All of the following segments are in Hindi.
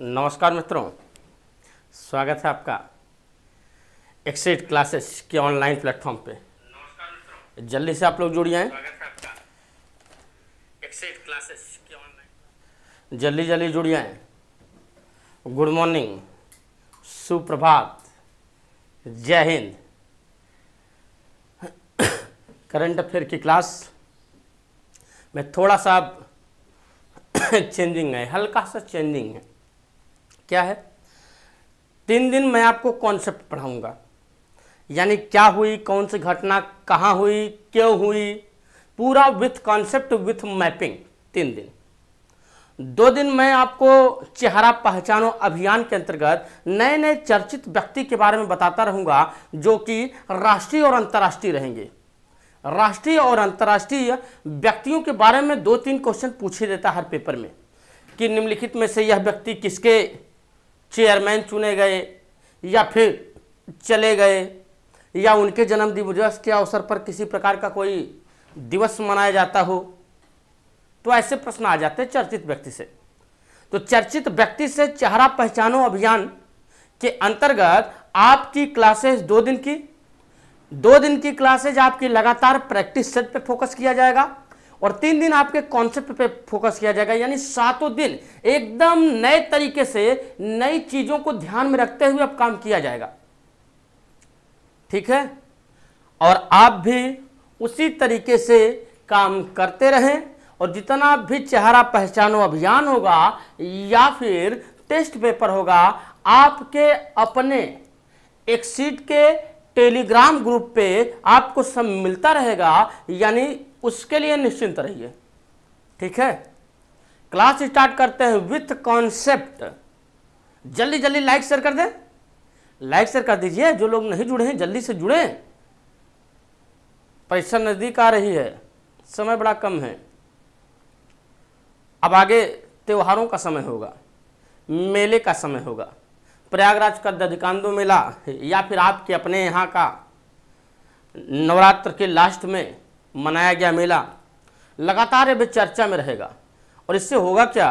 नमस्कार मित्रों स्वागत है आपका एक्सेट क्लासेस के ऑनलाइन प्लेटफॉर्म पे जल्दी से आप लोग जुड़ जाएं क्लासेस के ऑनलाइन जल्दी जल्दी जुड़ जाएं गुड मॉर्निंग सुप्रभात जय हिंद करंट अफेयर की क्लास में थोड़ा सा चेंजिंग है हल्का सा चेंजिंग है क्या है तीन दिन मैं आपको कॉन्सेप्ट पढ़ाऊंगा यानी क्या हुई कौन सी घटना कहाँ हुई क्यों हुई पूरा विथ कॉन्सेप्ट विथ मैपिंग तीन दिन दो दिन मैं आपको चेहरा पहचानो अभियान के अंतर्गत नए नए चर्चित व्यक्ति के बारे में बताता रहूंगा जो कि राष्ट्रीय और अंतर्राष्ट्रीय रहेंगे राष्ट्रीय और अंतर्राष्ट्रीय व्यक्तियों के बारे में दो तीन क्वेश्चन पूछे देता हर पेपर में कि निम्नलिखित में से यह व्यक्ति किसके चेयरमैन चुने गए या फिर चले गए या उनके जन्म दिवस के अवसर पर किसी प्रकार का कोई दिवस मनाया जाता हो तो ऐसे प्रश्न आ जाते हैं चर्चित व्यक्ति से तो चर्चित व्यक्ति से चेहरा पहचानो अभियान के अंतर्गत आपकी क्लासेस दो दिन की दो दिन की क्लासेज आपकी लगातार प्रैक्टिस सेट पर फोकस किया जाएगा और तीन दिन आपके कॉन्सेप्ट पे फोकस किया जाएगा यानी सातों दिन एकदम नए तरीके से नई चीज़ों को ध्यान में रखते हुए अब काम किया जाएगा ठीक है और आप भी उसी तरीके से काम करते रहें और जितना भी चेहरा पहचानो अभियान होगा या फिर टेस्ट पेपर होगा आपके अपने एक सीट के टेलीग्राम ग्रुप पे आपको सब मिलता रहेगा यानी उसके लिए निश्चिंत रहिए ठीक है क्लास स्टार्ट करते हैं विथ कॉन्सेप्ट जल्दी जल्दी लाइक शेयर कर दें लाइक शेयर कर दीजिए जो लोग नहीं जुड़े हैं जल्दी से जुड़े परीक्षा नज़दीक आ रही है समय बड़ा कम है अब आगे त्योहारों का समय होगा मेले का समय होगा प्रयागराज का दधिकांदो मेला या फिर आपके अपने यहाँ का नवरात्र के लास्ट में मनाया गया मेला लगातार अभी चर्चा में रहेगा और इससे होगा क्या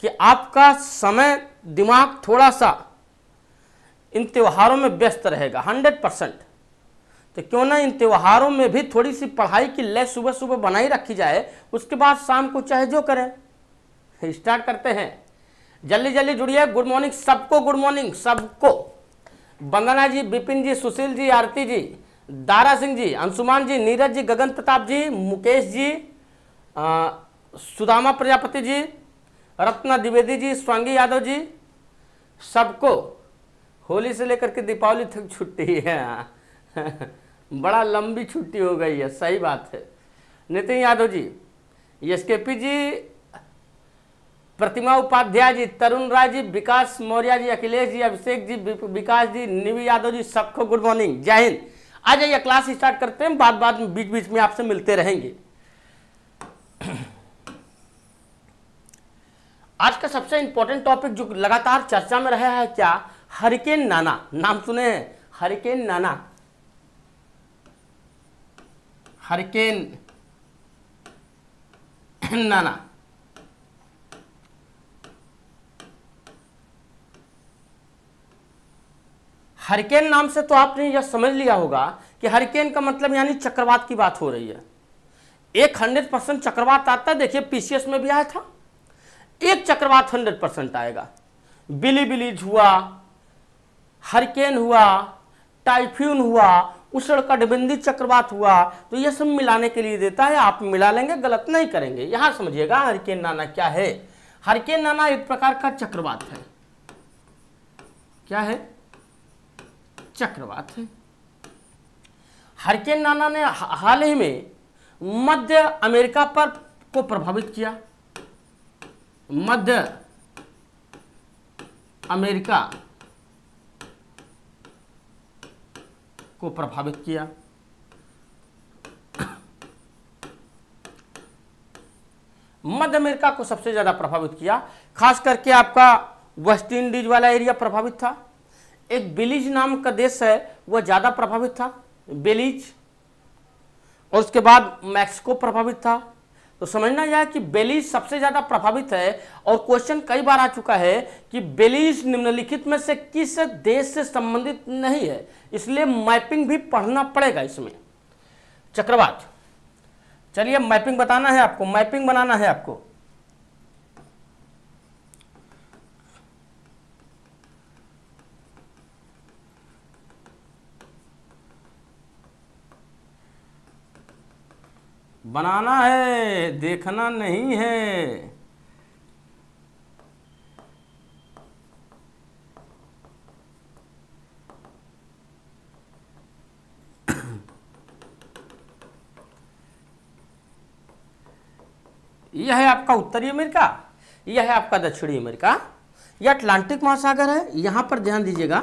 कि आपका समय दिमाग थोड़ा सा इन त्योहारों में व्यस्त रहेगा हंड्रेड परसेंट तो क्यों ना इन त्योहारों में भी थोड़ी सी पढ़ाई की लय सुबह सुबह बनाई रखी जाए उसके बाद शाम को चाहे जो करें स्टार्ट करते हैं जल्दी जल्दी जुड़िए गुड मॉर्निंग सबको गुड मॉर्निंग सबको बंदना जी बिपिन जी सुशील जी आरती जी दारा सिंह जी अंशुमान जी नीरज जी गगन प्रताप जी मुकेश जी आ, सुदामा प्रजापति जी रत्ना द्विवेदी जी स्वांगी यादव जी सबको होली से लेकर के दीपावली तक छुट्टी है बड़ा लंबी छुट्टी हो गई है सही बात है Nitin Yadav ji S K P ji Pratima Upadhyay ji Tarun Rai ji Vikas Maurya ji Akhilesh ji Abhishek ji Vikas ji Nivi Yadav ji सबको गुड मॉर्निंग जय हिंद आ जाइए क्लास स्टार्ट करते हैं बाद बाद में बीच बीच में आपसे मिलते रहेंगे आज का सबसे इंपॉर्टेंट टॉपिक जो लगातार चर्चा में रहा है क्या हरिकेन नाना नाम सुने हैं हरिकेन नाना हरिकेन नाना हरिकेन नाम से तो आपने यह समझ लिया होगा कि हरिकेन का मतलब यानी चक्रवात की बात हो रही है एक हंड्रेड परसेंट चक्रवात आता है देखिए पीसीएस में भी आया था एक चक्रवात हंड्रेड परसेंट आएगा बिली बिलीज हुआ हरिकेन हुआ टाइफ्यून हुआ उष्णकटिबंधी चक्रवात हुआ तो यह सब मिलाने के लिए देता है आप मिला लेंगे गलत नहीं करेंगे यहां समझिएगा हरिकेन नाना क्या है हरिकेन नाना एक प्रकार का चक्रवात है क्या है चक्रवात है हरके नाना ने हाल ही में मध्य अमेरिका पर को प्रभावित किया मध्य अमेरिका को प्रभावित किया मध्य अमेरिका को सबसे ज्यादा प्रभावित किया खास करके आपका वेस्ट इंडीज वाला एरिया प्रभावित था एक बेलीज नाम का देश है वह ज़्यादा प्रभावित था बेलीज और उसके बाद मैक्सिको प्रभावित था तो समझना यह कि बेलीज सबसे ज़्यादा प्रभावित है और क्वेश्चन कई बार आ चुका है कि बेलीज निम्नलिखित में से किस देश से संबंधित नहीं है इसलिए मैपिंग भी पढ़ना पड़ेगा इसमें चक्रवात चलिए मैपिंग बताना है आपको मैपिंग बनाना है आपको बनाना है देखना नहीं है यह है आपका उत्तरी अमेरिका यह है आपका दक्षिणी अमेरिका यह अटलांटिक महासागर है यहां पर ध्यान दीजिएगा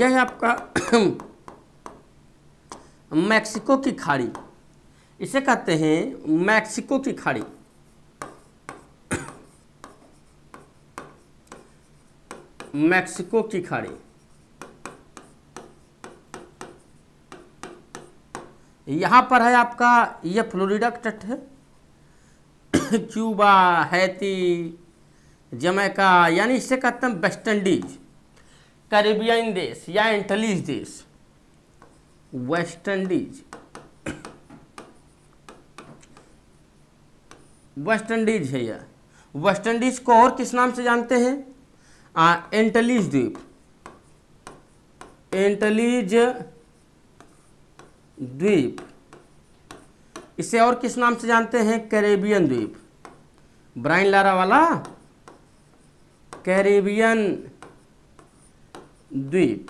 यह है आपका मैक्सिको की खाड़ी इसे कहते हैं मैक्सिको की खाड़ी मैक्सिको की खाड़ी यहां पर है आपका यह फ्लोरिडा तट है क्यूबा हैती जमैका यानी इसे कहते हैं वेस्ट इंडीज करेबियन देश या इंटलीज देश वेस्ट इंडीज वेस्ट इंडीज है यह वेस्ट इंडीज को और किस नाम से जानते हैं एंटलीज द्वीप एंटलीज द्वीप इसे और किस नाम से जानते हैं कैरेबियन द्वीप ब्राइन लारा वाला कैरेबियन द्वीप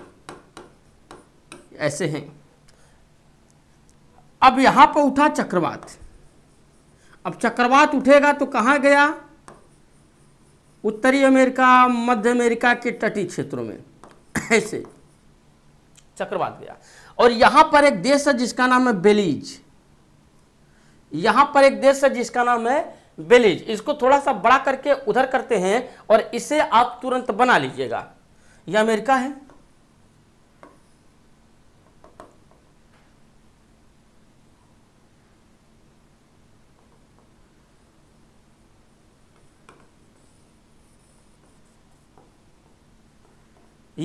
ऐसे हैं अब यहां पर उठा चक्रवात अब चक्रवात उठेगा तो कहाँ गया उत्तरी अमेरिका मध्य अमेरिका के तटीय क्षेत्रों में ऐसे चक्रवात गया और यहां पर एक देश है जिसका नाम है बेलीज यहां पर एक देश है जिसका नाम है बेलीज इसको थोड़ा सा बड़ा करके उधर करते हैं और इसे आप तुरंत बना लीजिएगा यह अमेरिका है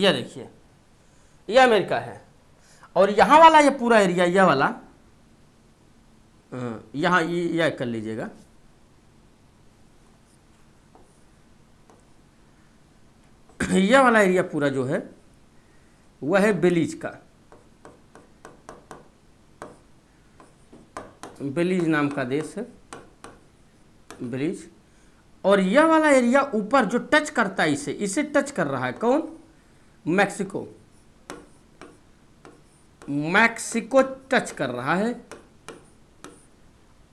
यह देखिए यह अमेरिका है और यहाँ वाला ये पूरा एरिया यह वाला यहाँ यह कर लीजिएगा यह वाला एरिया पूरा जो है वह है बेलीज का बेलीज नाम का देश है बेलीज और यह वाला एरिया ऊपर जो टच करता है इसे इसे टच कर रहा है कौन मैक्सिको मैक्सिको टच कर रहा है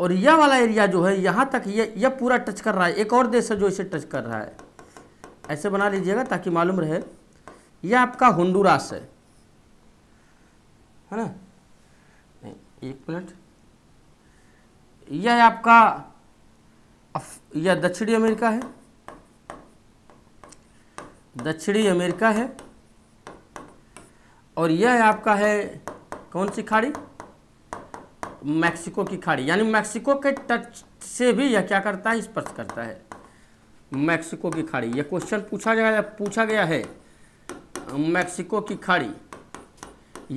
और यह वाला एरिया जो है यहां तक यह यह पूरा टच कर रहा है एक और देश है जो इसे टच कर रहा है ऐसे बना लीजिएगा ताकि मालूम रहे यह आपका होंडुरास है है ना नहीं एक मिनट यह आपका यह दक्षिणी अमेरिका है दक्षिणी अमेरिका है और यह आपका है कौन सी खाड़ी मैक्सिको की खाड़ी यानी मैक्सिको के टच से भी यह क्या करता है स्पर्श करता है मैक्सिको की खाड़ी यह क्वेश्चन पूछा गया पूछा गया है मैक्सिको की खाड़ी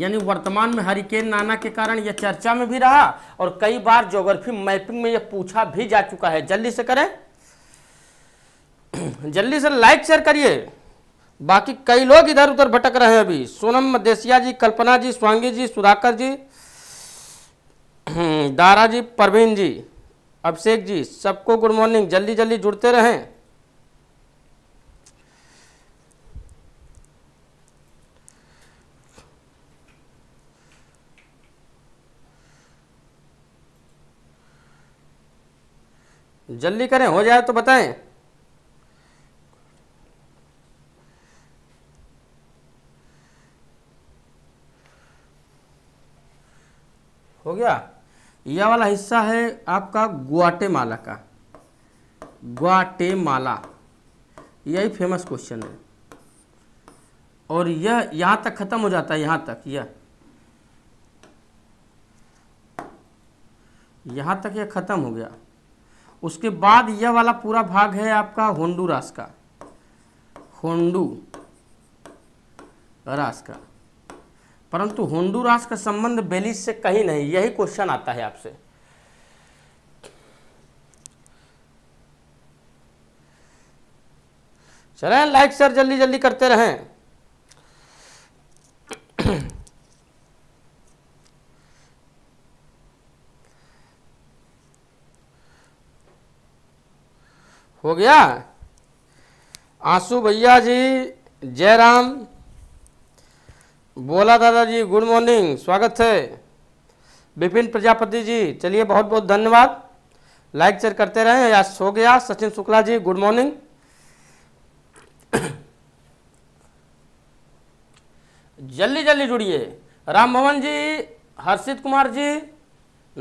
यानी वर्तमान में हरिकेन नाना के कारण यह चर्चा में भी रहा और कई बार ज्योग्राफी मैपिंग में यह पूछा भी जा चुका है जल्दी से करें जल्दी से लाइक शेयर करिए बाकी कई लोग इधर उधर भटक रहे हैं अभी सोनम मदेसिया जी कल्पना जी स्वांगी जी सुधाकर जी हम्म, दारा जी परवीन जी अभिषेक जी सबको गुड मॉर्निंग जल्दी जल्दी जुड़ते रहें जल्दी करें हो जाए तो बताएं हो गया यह वाला हिस्सा है आपका ग्वाटेमाला का ग्वाटेमाला यही फेमस क्वेश्चन है और यह यहाँ तक ख़त्म हो जाता है यहाँ तक यह यहाँ तक यह ख़त्म हो गया उसके बाद यह वाला पूरा भाग है आपका होंडू रास का होंडू रास का परंतु होंडुरास का संबंध बेलीज से कहीं नहीं यही क्वेश्चन आता है आपसे चले लाइक शेयर जल्दी जल्दी करते रहें हो गया आंसू भैया जी जयराम बोला दादाजी गुड मॉर्निंग स्वागत है विपिन प्रजापति जी चलिए बहुत बहुत धन्यवाद लाइक शेयर करते रहें या सो गया सचिन शुक्ला जी गुड मॉर्निंग जल्दी जल्दी जुड़िए राम भवन जी हर्षित कुमार जी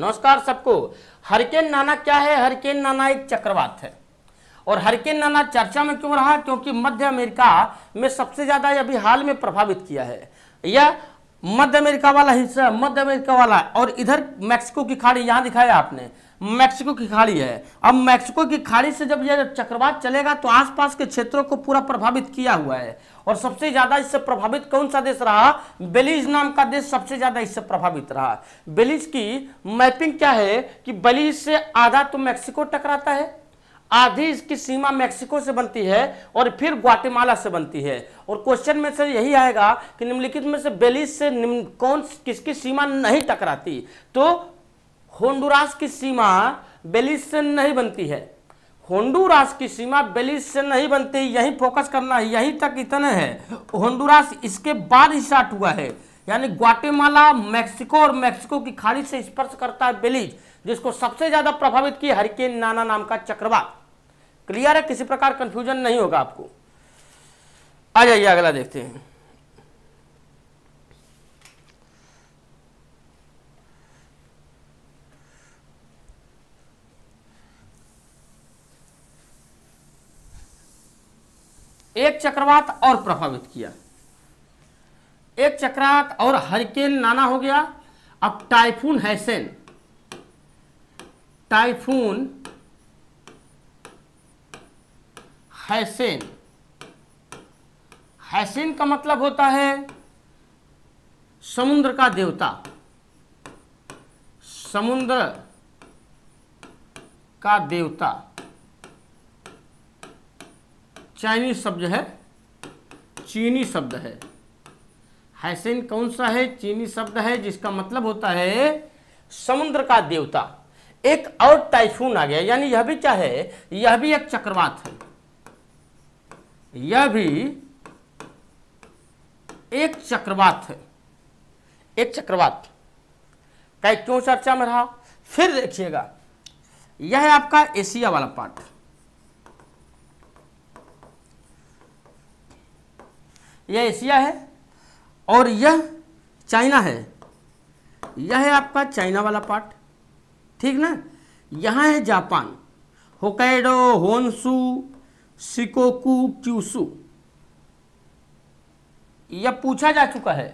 नमस्कार सबको हरिकेन नाना क्या है हरिकेन नाना एक चक्रवात है और हरिकेन नाना चर्चा में क्यों रहा क्योंकि मध्य अमेरिका में सबसे ज़्यादा अभी हाल में प्रभावित किया है या मध्य अमेरिका वाला हिस्सा मध्य अमेरिका वाला और इधर मैक्सिको की खाड़ी यहाँ दिखाया आपने मैक्सिको की खाड़ी है अब मैक्सिको की खाड़ी से जब यह चक्रवात चलेगा तो आसपास के क्षेत्रों को पूरा प्रभावित किया हुआ है और सबसे ज्यादा इससे प्रभावित कौन सा देश रहा बेलीज नाम का देश सबसे ज्यादा इससे प्रभावित रहा बेलीज की मैपिंग क्या है कि बेलीज से आधा तो मैक्सिको टकराता है आधी इसकी सीमा मेक्सिको से बनती है और फिर ग्वाटेमाला से बनती है और क्वेश्चन में से यही आएगा कि निम्नलिखित में से बेलिस से कौन किसकी सीमा नहीं टकराती तो होंडुरास की सीमा बेलिस से नहीं बनती है होंडुरास की सीमा बेलिस से नहीं बनती यही फोकस करना है यहीं तक इतना है होंडुरास इसके बाद स्टार्ट हुआ है यानी ग्वाटेमाला मैक्सिको और मैक्सिको की खाड़ी से स्पर्श करता है बेलीज जिसको सबसे ज्यादा प्रभावित किया हरिकेन नाना नाम का चक्रवात क्लियर है किसी प्रकार कंफ्यूजन नहीं होगा आपको आ जाइए अगला देखते हैं एक चक्रवात और प्रभावित किया एक चक्रात और हरिकेन नाना हो गया अब टाइफून हैसेन टाइफून हैसेन हैसेन का मतलब होता है समुद्र का देवता समुद्र का देवता चाइनीज शब्द है चीनी शब्द है हैसेन कौन सा है चीनी शब्द है जिसका मतलब होता है समुद्र का देवता एक और टाइफून आ गया यानी यह भी क्या है यह भी एक चक्रवात है यह भी एक चक्रवात है एक चक्रवात कई क्यों चर्चा में रहा फिर देखिएगा यह है आपका एशिया वाला पार्ट यह एशिया है और यह चाइना है यह है आपका चाइना वाला पार्ट ठीक ना यहाँ है Japan Hokkaido Honshu Shikoku Kyushu यह पूछा जा चुका है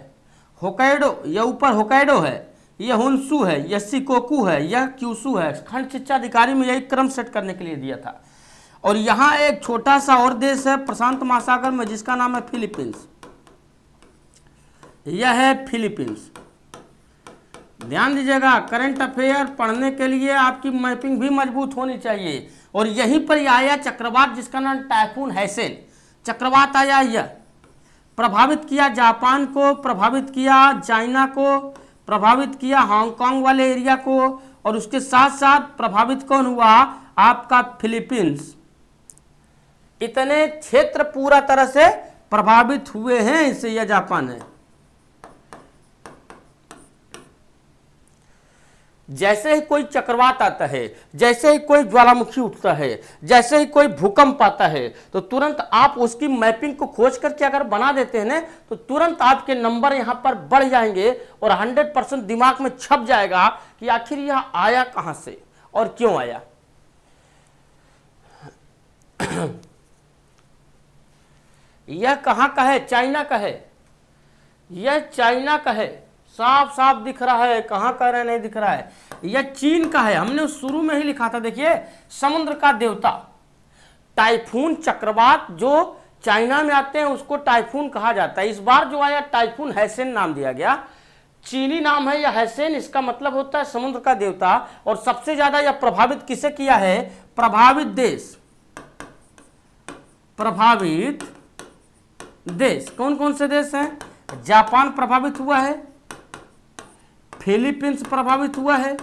होकैडो यह ऊपर होकैडो है यह होन्सु है यह सिकोकू है यह क्यूसू है खंड शिक्षा अधिकारी में यही क्रम सेट करने के लिए दिया था और यहाँ एक छोटा सा और देश है प्रशांत महासागर में जिसका नाम है फिलीपींस यह है फिलीपींस ध्यान दीजिएगा करंट अफेयर पढ़ने के लिए आपकी मैपिंग भी मजबूत होनी चाहिए और यहीं पर आया चक्रवात जिसका नाम टाइफून हैसेल चक्रवात आया यह प्रभावित किया जापान को प्रभावित किया चाइना को प्रभावित किया हांगकांग वाले एरिया को और उसके साथ साथ प्रभावित कौन हुआ आपका फिलीपींस इतने क्षेत्र पूरा तरह से प्रभावित हुए हैं इससे यह जापान है जैसे ही कोई चक्रवात आता है जैसे ही कोई ज्वालामुखी उठता है जैसे ही कोई भूकंप आता है तो तुरंत आप उसकी मैपिंग को खोज करके अगर बना देते हैं ना तो तुरंत आपके नंबर यहाँ पर बढ़ जाएंगे और 100 परसेंट दिमाग में छप जाएगा कि आखिर यह आया कहाँ से और क्यों आया यह कहाँ का है चाइना का है यह चाइना का है साफ साफ दिख रहा है कहाँ कह रहे नहीं दिख रहा है यह चीन का है हमने शुरू में ही लिखा था देखिए समुद्र का देवता टाइफून चक्रवात जो चाइना में आते हैं उसको टाइफून कहा जाता है इस बार जो आया टाइफून हैसेन नाम दिया गया चीनी नाम है या हैसेन इसका मतलब होता है समुद्र का देवता और सबसे ज्यादा यह प्रभावित किसे किया है प्रभावित देश प्रभावित देश कौन कौन से देश हैं जापान प्रभावित हुआ है फिलीपींस प्रभावित हुआ है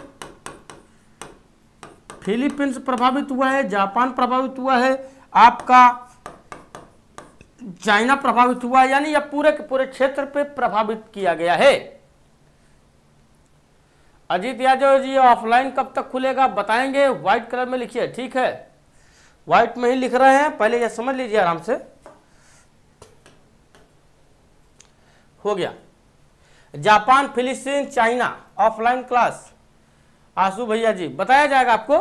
फिलीपींस प्रभावित हुआ है जापान प्रभावित हुआ है आपका चाइना प्रभावित हुआ है यानी यह या पूरे के पूरे क्षेत्र पे प्रभावित किया गया है अजीत यादव जी ऑफलाइन कब तक खुलेगा बताएंगे व्हाइट कलर में लिखिए ठीक है व्हाइट में ही लिख रहे हैं पहले यह समझ लीजिए आराम से हो गया जापान फिलिस्तीन चाइना ऑफलाइन क्लास आशु भैया जी बताया जाएगा आपको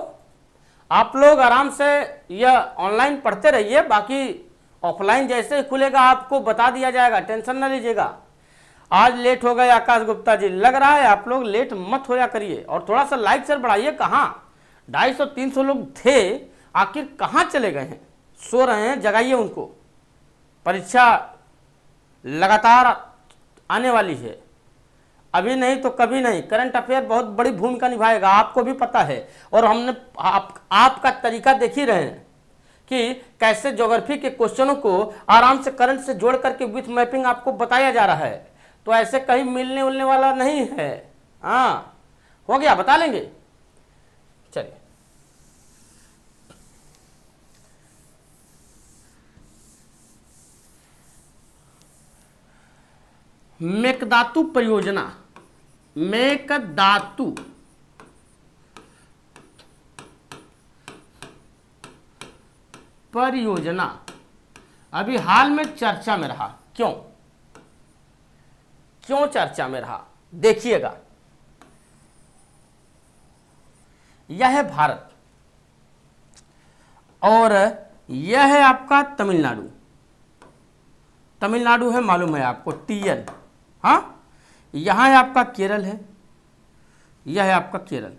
आप लोग आराम से यह ऑनलाइन पढ़ते रहिए बाकी ऑफलाइन जैसे ही खुलेगा आपको बता दिया जाएगा टेंशन ना लीजिएगा आज लेट हो गए आकाश गुप्ता जी लग रहा है आप लोग लेट मत होया करिए और थोड़ा सा लाइक सर बढ़ाइए कहाँ ढाई सौ तीन सौ लोग थे आखिर कहाँ चले गए हैं सो रहे हैं जगाइए उनको परीक्षा लगातार आने वाली है अभी नहीं तो कभी नहीं करंट अफेयर बहुत बड़ी भूमिका निभाएगा आपको भी पता है और हमने आप आपका तरीका देख ही रहे हैं कि कैसे ज्योग्राफी के क्वेश्चनों को आराम से करंट से जोड़ करके विथ मैपिंग आपको बताया जा रहा है तो ऐसे कहीं मिलने उलने वाला नहीं है हाँ हो गया बता लेंगे चलिए मेकदातु परियोजना मेकदातु परियोजना अभी हाल में चर्चा में रहा क्यों क्यों चर्चा में रहा देखिएगा यह है भारत और यह है आपका तमिलनाडु तमिलनाडु है मालूम है आपको टीएन हाँ यहाँ है आपका केरल है यह है आपका केरल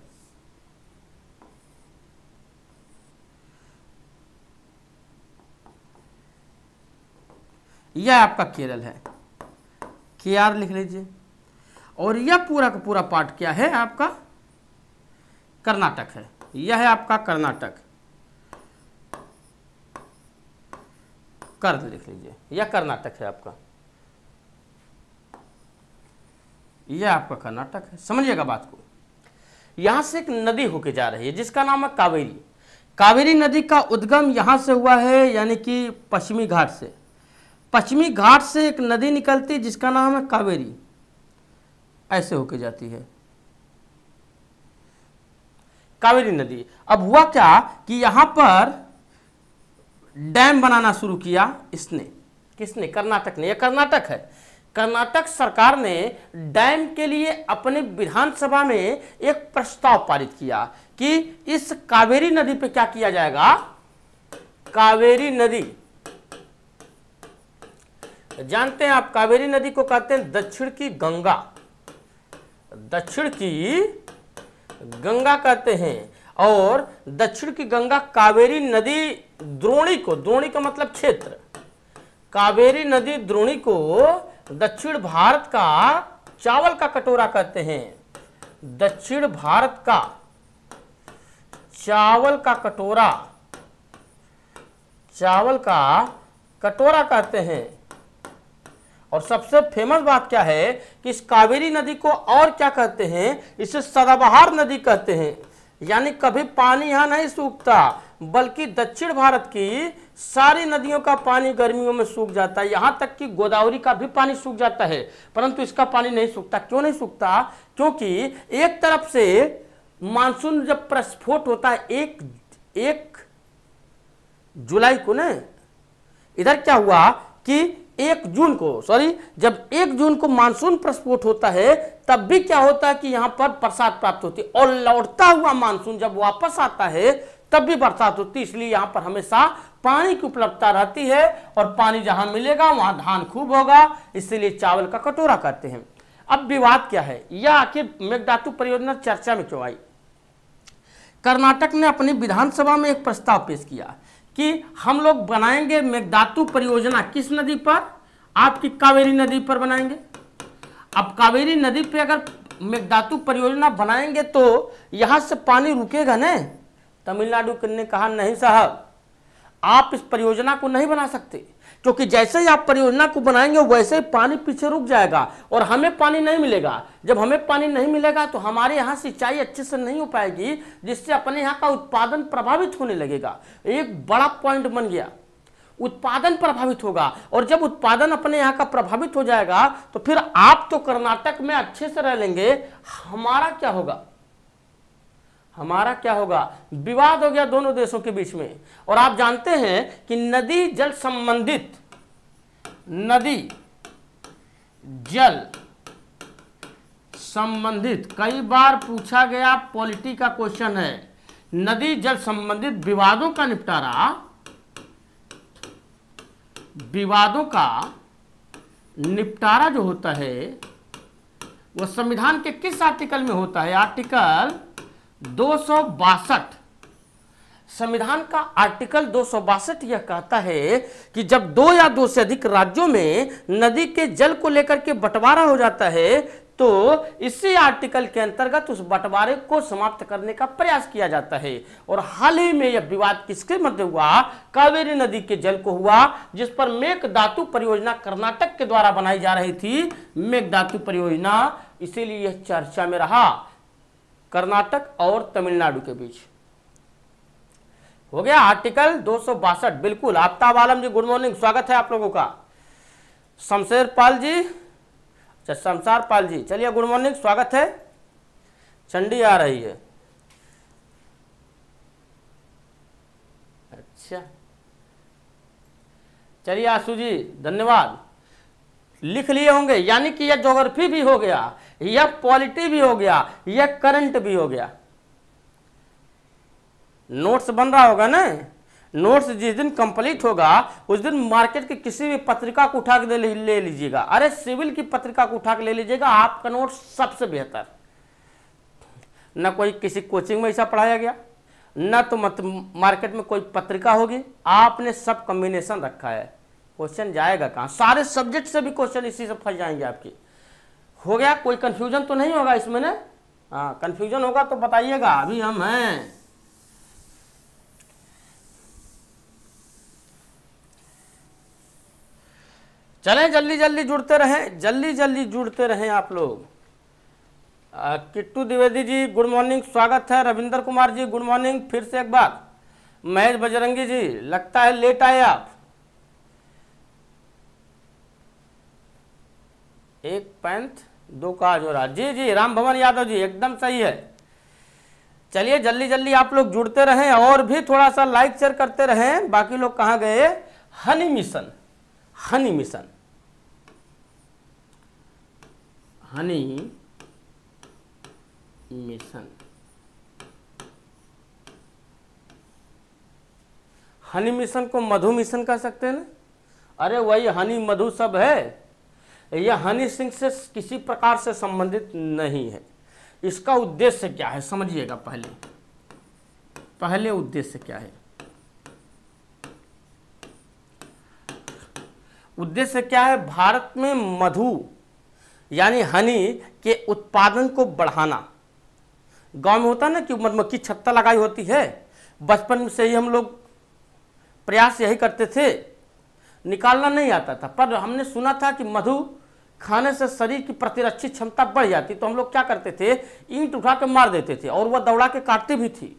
यह आपका केरल है के आर लिख लीजिए और यह पूरा का पूरा पार्ट क्या है आपका कर्नाटक है यह है आपका कर्नाटक कर्ज लिख लीजिए यह कर्नाटक है आपका यह आपका कर्नाटक है समझिएगा बात को यहाँ से एक नदी होके जा रही है जिसका नाम है कावेरी कावेरी नदी का उद्गम यहाँ से हुआ है यानी कि पश्चिमी घाट से पश्चिमी घाट से एक नदी निकलती है जिसका नाम है कावेरी ऐसे होके जाती है कावेरी नदी अब हुआ क्या कि यहाँ पर डैम बनाना शुरू किया इसने किसने कर्नाटक ने यह कर्नाटक है कर्नाटक सरकार ने डैम के लिए अपने विधानसभा में एक प्रस्ताव पारित किया कि इस कावेरी नदी पे क्या किया जाएगा कावेरी नदी जानते हैं आप कावेरी नदी को कहते हैं दक्षिण की गंगा दक्षिण की गंगा कहते हैं और दक्षिण की गंगा कावेरी नदी द्रोणी को द्रोणी का मतलब क्षेत्र कावेरी नदी द्रोणी को दक्षिण भारत का चावल का कटोरा कहते हैं दक्षिण भारत का चावल का कटोरा चावल का कटोरा कहते हैं और सबसे फेमस बात क्या है कि इस कावेरी नदी को और क्या कहते हैं इसे सदाबहार नदी कहते हैं यानी कभी पानी यहां नहीं सूखता बल्कि दक्षिण भारत की सारी नदियों का पानी गर्मियों में सूख जाता है यहाँ तक कि गोदावरी का भी पानी सूख जाता है परंतु इसका पानी नहीं सूखता क्यों नहीं सूखता क्योंकि एक तरफ से मानसून जब प्रस्फोट होता है एक एक जुलाई को ना इधर क्या हुआ कि एक जून को सॉरी जब एक जून को मानसून प्रस्फोट होता है तब भी क्या होता है कि यहां पर बरसात प्राप्त होती है और लौटता हुआ मानसून जब वापस आता है तब भी बरसात होती है इसलिए यहाँ पर हमेशा पानी की उपलब्धता रहती है और पानी जहाँ मिलेगा वहाँ धान खूब होगा इसीलिए चावल का कटोरा करते हैं अब विवाद क्या है यह आखिर मेघधातु परियोजना चर्चा में क्यों आई कर्नाटक ने अपनी विधानसभा में एक प्रस्ताव पेश किया कि हम लोग बनाएंगे मेघधातु परियोजना किस नदी पर आपकी कावेरी नदी पर बनाएंगे अब कावेरी नदी पर अगर मेघधातु परियोजना बनाएंगे तो यहाँ से पानी रुकेगा ना तमिलनाडु ने कहा नहीं साहब आप इस परियोजना को नहीं बना सकते क्योंकि जैसे ही आप परियोजना को बनाएंगे वैसे ही पानी पीछे रुक जाएगा और हमें पानी नहीं मिलेगा जब हमें पानी नहीं मिलेगा तो हमारे यहाँ सिंचाई अच्छे से नहीं हो पाएगी जिससे अपने यहाँ का उत्पादन प्रभावित होने लगेगा एक बड़ा पॉइंट बन गया उत्पादन प्रभावित होगा और जब उत्पादन अपने यहाँ का प्रभावित हो जाएगा तो फिर आप तो कर्नाटक में अच्छे से रह लेंगे हमारा क्या होगा हमारा क्या होगा विवाद हो गया दोनों देशों के बीच में और आप जानते हैं कि नदी जल संबंधित नदी जल संबंधित कई बार पूछा गया पॉलिटी का क्वेश्चन है नदी जल संबंधित विवादों का निपटारा विवादों का निपटारा जो होता है वह संविधान के किस आर्टिकल में होता है आर्टिकल दो संविधान का आर्टिकल दो यह कहता है कि जब दो या दो से अधिक राज्यों में नदी के जल को लेकर के बंटवारा हो जाता है तो इसी आर्टिकल के अंतर्गत उस बंटवारे को समाप्त करने का प्रयास किया जाता है और हाल ही में यह विवाद किसके मध्य हुआ कावेरी नदी के जल को हुआ जिस पर धातु परियोजना कर्नाटक के द्वारा बनाई जा रही थी मेघदातु परियोजना इसीलिए यह चर्चा में रहा कर्नाटक और तमिलनाडु के बीच हो गया आर्टिकल दो बिल्कुल आफ्ताब आलम जी गुड मॉर्निंग स्वागत है आप लोगों का शमशेर पाल जी अच्छा शमशार पाल जी चलिए गुड मॉर्निंग स्वागत है चंडी आ रही है अच्छा चलिए आशु जी धन्यवाद लिख लिए होंगे यानी कि यह जोग्राफी भी हो गया यह पॉलिटी भी हो गया यह करंट भी हो गया नोट्स बन रहा होगा ना नोट्स जिस दिन कंप्लीट होगा उस दिन मार्केट की किसी भी पत्रिका को उठा के ले लीजिएगा अरे सिविल की पत्रिका को उठा के ले लीजिएगा आपका नोट सबसे बेहतर न कोई किसी कोचिंग में ऐसा पढ़ाया गया न तो मत मार्केट में कोई पत्रिका होगी आपने सब कम्बिनेशन रखा है क्वेश्चन जाएगा कहाँ सारे सब्जेक्ट से भी क्वेश्चन इसी से फंस जाएंगे आपके हो गया कोई कन्फ्यूजन तो नहीं होगा इसमें ना हाँ कन्फ्यूजन होगा तो बताइएगा अभी हम हैं चलें जल्दी जल्दी जुड़ते रहें जल्दी जल्दी जुड़ते रहें आप लोग किट्टू द्विवेदी जी गुड मॉर्निंग स्वागत है रविंदर कुमार जी गुड मॉर्निंग फिर से एक बार महेश बजरंगी जी लगता है लेट आए आप एक पैंथ दो काज हो रहा जी जी राम भवन यादव जी एकदम सही है चलिए जल्दी जल्दी आप लोग जुड़ते रहें और भी थोड़ा सा लाइक शेयर करते रहें बाकी लोग कहाँ गए honey mission honey mission honey mission honey mission को मधु मिशन कह सकते हैं ना अरे वही हनी मधु सब है यह हनी सिंह से किसी प्रकार से संबंधित नहीं है इसका उद्देश्य क्या है समझिएगा पहले पहले उद्देश्य क्या है उद्देश्य क्या है भारत में मधु यानी हनी के उत्पादन को बढ़ाना गांव में होता है ना कि मधुमक्खी छत्ता लगाई होती है बचपन से ही हम लोग प्रयास यही करते थे निकालना नहीं आता था पर हमने सुना था कि मधु खाने से शरीर की प्रतिरक्षित क्षमता बढ़ जाती तो हम लोग क्या करते थे ईंट उठा के मार देते थे और वह दौड़ा के काटती भी थी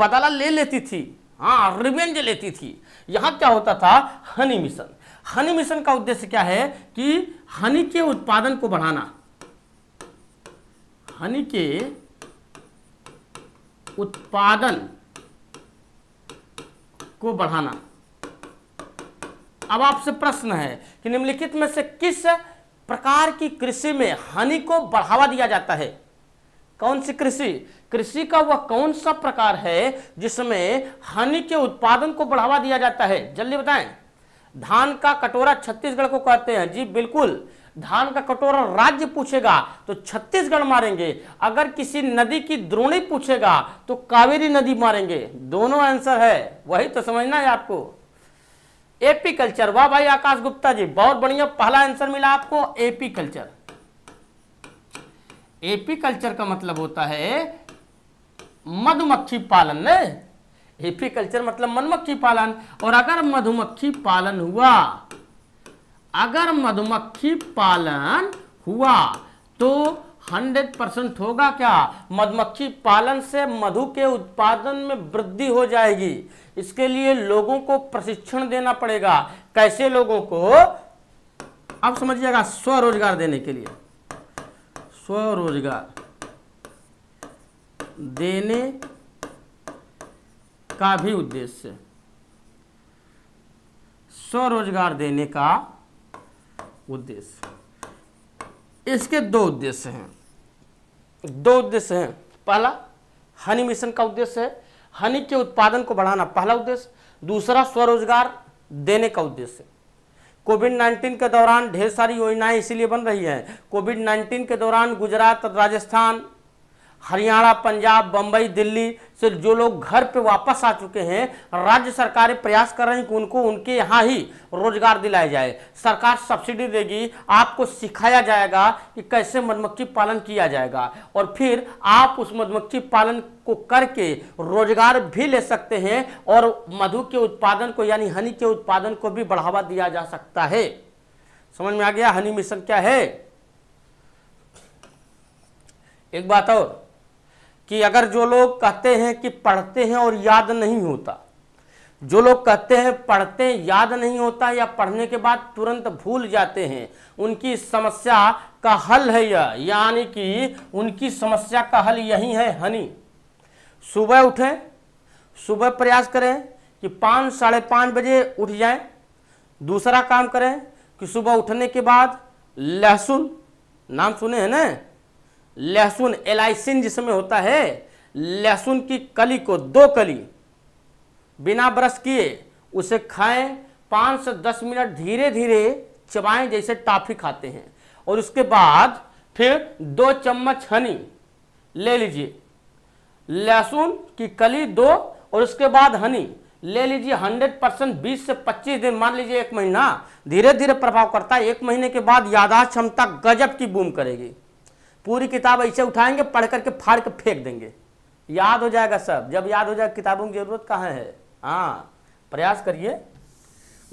बदला ले लेती थी हाँ रिवेंज लेती थी यहाँ क्या होता था हनी मिशन हनी मिशन का उद्देश्य क्या है कि हनी के उत्पादन को बढ़ाना हनी के उत्पादन को बढ़ाना अब आपसे प्रश्न है कि निम्नलिखित में से किस प्रकार की कृषि में हानि को बढ़ावा दिया जाता है कौन सी कृषि कृषि का वह कौन सा प्रकार है जिसमें हानि के उत्पादन को बढ़ावा दिया जाता है जल्दी बताएं धान का कटोरा छत्तीसगढ़ को कहते हैं जी बिल्कुल धान का कटोरा राज्य पूछेगा तो छत्तीसगढ़ मारेंगे अगर किसी नदी की द्रोणी पूछेगा तो कावेरी नदी मारेंगे दोनों आंसर है वही तो समझना है आपको कल्चर वाह भाई आकाश गुप्ता जी बहुत बढ़िया पहला आंसर मिला आपको एपीकल्चर कल्चर का मतलब होता है मधुमक्खी पालन ने कल्चर मतलब मधुमक्खी पालन और अगर मधुमक्खी पालन हुआ अगर मधुमक्खी पालन हुआ तो हंड्रेड परसेंट होगा क्या मधुमक्खी पालन से मधु के उत्पादन में वृद्धि हो जाएगी इसके लिए लोगों को प्रशिक्षण देना पड़ेगा कैसे लोगों को आप समझिएगा स्वरोजगार देने के लिए स्वरोजगार देने का भी उद्देश्य स्वरोजगार देने का उद्देश्य इसके दो उद्देश्य हैं दो उद्देश्य हैं पहला हनी मिशन का उद्देश्य है हनी के उत्पादन को बढ़ाना पहला उद्देश्य दूसरा स्वरोजगार देने का उद्देश्य कोविड 19 के दौरान ढेर सारी योजनाएं इसीलिए बन रही हैं कोविड 19 के दौरान गुजरात राजस्थान हरियाणा पंजाब बंबई दिल्ली से जो लोग घर पे वापस आ चुके हैं राज्य सरकारें प्रयास कर रही हैं कि उनको उनके यहाँ ही रोजगार दिलाया जाए सरकार सब्सिडी देगी आपको सिखाया जाएगा कि कैसे मधुमक्खी पालन किया जाएगा और फिर आप उस मधुमक्खी पालन को करके रोजगार भी ले सकते हैं और मधु के उत्पादन को यानी हनी के उत्पादन को भी बढ़ावा दिया जा सकता है समझ में आ गया हनी मिशन क्या है एक बात और कि अगर जो लोग कहते हैं कि पढ़ते हैं और याद नहीं होता जो लोग कहते हैं पढ़ते याद नहीं होता या पढ़ने के बाद तुरंत भूल जाते हैं उनकी समस्या का हल है यह यानी कि उनकी समस्या का हल यही है हनी सुबह उठें सुबह प्रयास करें कि पाँच साढ़े पाँच बजे उठ जाएं दूसरा काम करें कि सुबह उठने के बाद लहसुन नाम सुने हैं ना लहसुन एलाइसिन जिसमें होता है लहसुन की कली को दो कली बिना ब्रश किए उसे खाएं पाँच से दस मिनट धीरे धीरे चबाएं जैसे टाफी खाते हैं और उसके बाद फिर दो चम्मच हनी ले लीजिए लहसुन की कली दो और उसके बाद हनी ले लीजिए 100 परसेंट बीस से 25 दिन मान लीजिए एक महीना धीरे धीरे प्रभाव करता है एक महीने के बाद यादाश्त क्षमता गजब की बूम करेगी पूरी किताब ऐसे उठाएंगे पढ़ करके फाड़ के फेंक देंगे याद हो जाएगा सब जब याद हो जाएगा किताबों की जरूरत कहाँ है हाँ प्रयास करिए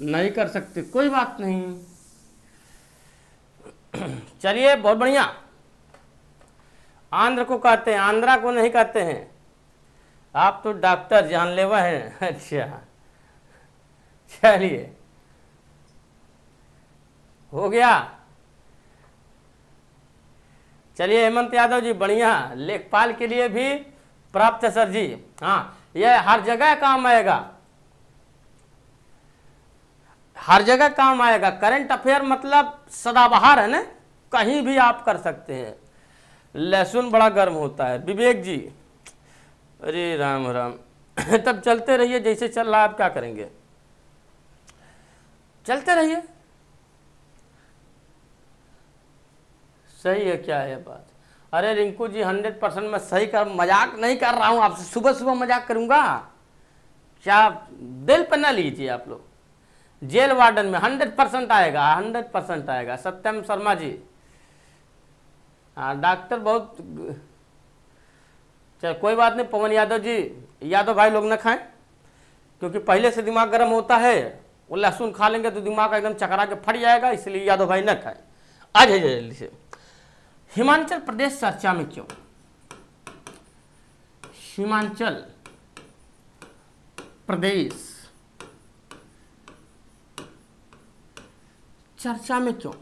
नहीं कर सकते कोई बात नहीं चलिए बहुत बढ़िया आंध्र को कहते हैं आंध्रा को नहीं कहते हैं आप तो डॉक्टर जानलेवा हैं अच्छा चलिए हो गया चलिए हेमंत यादव जी बढ़िया लेखपाल के लिए भी प्राप्त है सर जी हाँ यह हर जगह काम आएगा हर जगह काम आएगा करंट अफेयर मतलब सदाबहार है ना कहीं भी आप कर सकते हैं लहसुन बड़ा गर्म होता है विवेक जी अरे राम राम तब चलते रहिए जैसे चल रहा है आप क्या करेंगे चलते रहिए सही है क्या है बात अरे रिंकू जी हंड्रेड परसेंट मैं सही कर मजाक नहीं कर रहा हूँ आपसे सुबह सुबह मजाक करूँगा क्या दिल पर ना लीजिए आप लोग जेल वार्डन में हंड्रेड परसेंट आएगा हंड्रेड परसेंट आएगा सत्यम शर्मा जी हाँ डॉक्टर बहुत चल कोई बात नहीं पवन यादव जी यादव भाई लोग ना खाएं क्योंकि पहले से दिमाग गर्म होता है वो लहसुन खा लेंगे तो दिमाग एकदम चकरा के फट जाएगा इसलिए यादव भाई ना खाएं आ जाइए जल्दी से हिमाचल प्रदेश चर्चा में क्यों हिमाचल प्रदेश चर्चा में क्यों